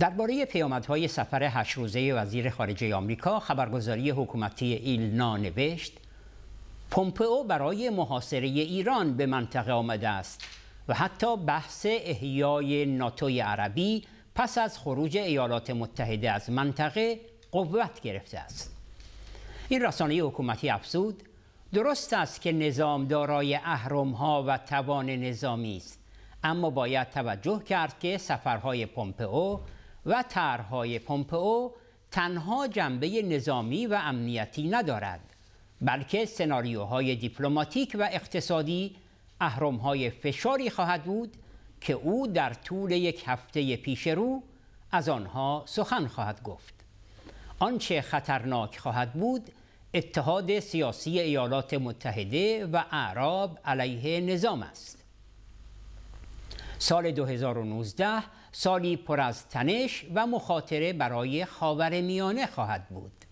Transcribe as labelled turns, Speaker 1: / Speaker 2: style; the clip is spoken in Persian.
Speaker 1: درباره پیامدهای سفر هشت روزه وزیر خارجه آمریکا خبرگزاری حکومتی ایلنا نوشت پومپئو برای محاصره ایران به منطقه آمده است و حتی بحث احیای ناتوی عربی پس از خروج ایالات متحده از منطقه قوت گرفته است این رسانه حکومتی افزود درست است که نظام دارای اهرم ها و توان نظامی است اما باید توجه کرد که سفرهای پومپئو و طرحهای پومپئو تنها جنبه نظامی و امنیتی ندارد بلکه سناریوهای دیپلماتیک و اقتصادی اهرمهای فشاری خواهد بود که او در طول یک هفته پیش رو از آنها سخن خواهد گفت آنچه خطرناک خواهد بود اتحاد سیاسی ایالات متحده و اعراب علیه نظام است سال 2019 سالی پر از تنش و مخاطره برای خاور میانه خواهد بود.